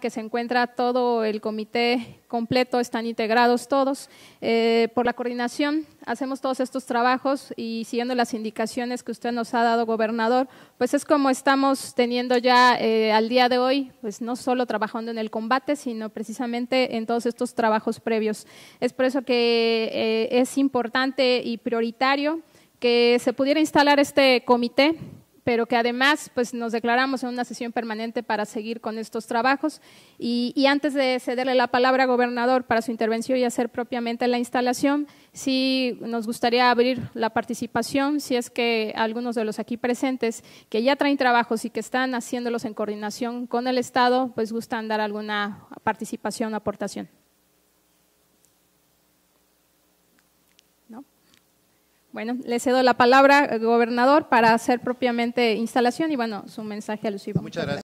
que se encuentra todo el comité completo, están integrados todos. Eh, por la coordinación hacemos todos estos trabajos y siguiendo las indicaciones que usted nos ha dado, gobernador, pues es como estamos teniendo ya eh, al día de hoy, pues no solo trabajando en el combate, sino precisamente en todos estos trabajos previos. Es por eso que eh, es importante y prioritario que se pudiera instalar este comité pero que además pues, nos declaramos en una sesión permanente para seguir con estos trabajos. Y, y antes de cederle la palabra al gobernador para su intervención y hacer propiamente la instalación, sí nos gustaría abrir la participación, si es que algunos de los aquí presentes que ya traen trabajos y que están haciéndolos en coordinación con el Estado, pues gustan dar alguna participación o aportación. ¿No? Bueno, le cedo la palabra, gobernador, para hacer propiamente instalación y bueno, su mensaje alusivo. Muchas gracias.